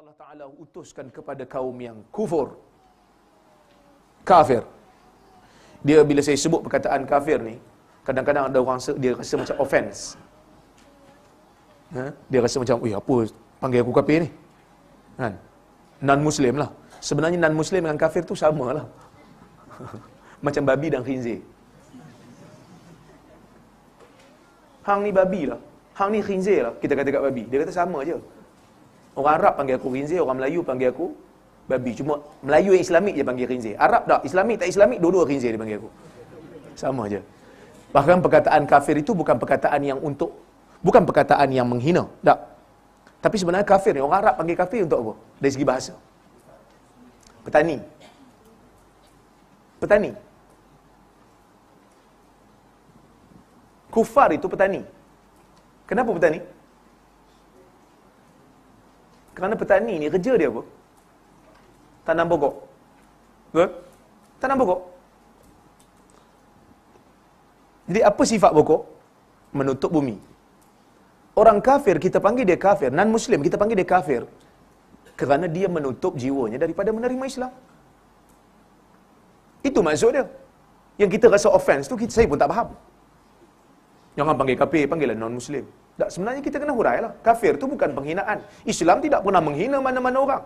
Allah Ta'ala utuskan kepada kaum yang kufur. Kafir. Dia bila saya sebut perkataan kafir ni, kadang-kadang ada orang dia rasa macam offense. Ha? Dia rasa macam, eh apa panggil aku kafir ni? Kan? Non-Muslim lah. Sebenarnya non-Muslim dengan kafir tu sama lah. macam babi dan khinzir. Hang ni babi lah. Hang ni khinzir lah. Kita kata kat babi. Dia kata sama je. Orang Arab panggil aku Rinzi, orang Melayu panggil aku babi. Cuma Melayu yang Islamik dia panggil Rinzi. Arab tak, Islamik tak Islamik, dua-dua Rinzi dia panggil aku. Sama aja. Bahkan perkataan kafir itu bukan perkataan yang untuk, bukan perkataan yang menghina. Tak. Tapi sebenarnya kafir ni, orang Arab panggil kafir untuk apa? Dari segi bahasa. Petani. Petani. Kufar itu petani. Kenapa petani? Petani. Kerana petani ni kerja dia apa? Tanam pokok. Betul? Tanam pokok. Jadi apa sifat pokok? Menutup bumi. Orang kafir kita panggil dia kafir, non muslim kita panggil dia kafir. Kerana dia menutup jiwanya daripada menerima Islam. Itu maksud dia. Yang kita rasa offence tu saya pun tak faham. Jangan panggil kafir, panggillah non muslim. Tak, sebenarnya kita kena hurai lah. Kafir tu bukan penghinaan. Islam tidak pernah menghina mana-mana orang.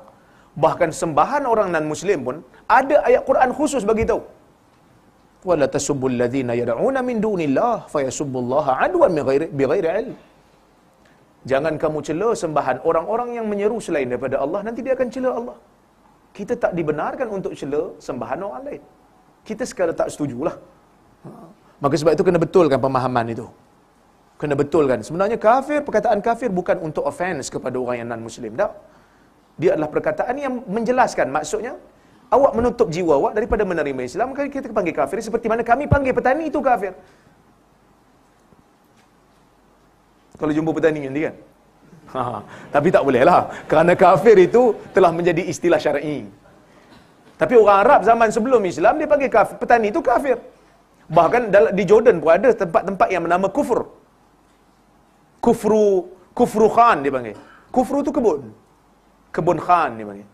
Bahkan sembahan orang non-Muslim pun ada ayat Quran khusus bagi tahu. Wala tasubbu alladhina yad'una min dunillah fayasubbullaha adwan min ghairi bighairi ilm. Jangan kamu cela sembahan orang-orang yang menyeru selain daripada Allah nanti dia akan cela Allah. Kita tak dibenarkan untuk cela sembahan orang lain. Kita sekala tak setujulah. Ha. Maka sebab itu kena betulkan pemahaman itu kena kan. Sebenarnya kafir, perkataan kafir bukan untuk offense kepada orang yang non-muslim. Tak? Dia adalah perkataan yang menjelaskan. Maksudnya, awak menutup jiwa awak daripada menerima Islam, maka kita panggil kafir. Seperti mana kami panggil petani itu kafir. Kalau jumpa petani ni kan? Ha, tapi tak bolehlah. Kerana kafir itu telah menjadi istilah syar'i. Tapi orang Arab zaman sebelum Islam, dia panggil kafir. petani itu kafir. Bahkan di Jordan pun ada tempat-tempat yang bernama kufur kufru kufru khan dia panggil. Kufru tu kebun. Kebun khan dia panggil.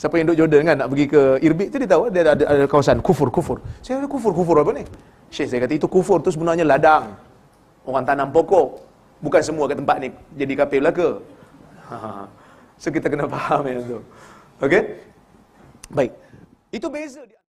Siapa yang duduk Jordan kan nak pergi ke Irbit tu dia tahu dia ada, ada, ada kawasan kufur kufur. Saya kata kufur kufur apa ni? Syekh saya kata itu kufur tu sebenarnya ladang. Orang tanam pokok. Bukan semua ke tempat ni jadi kafe ke. so kita kena faham yang tu. Okey? Baik. Itu beza dia.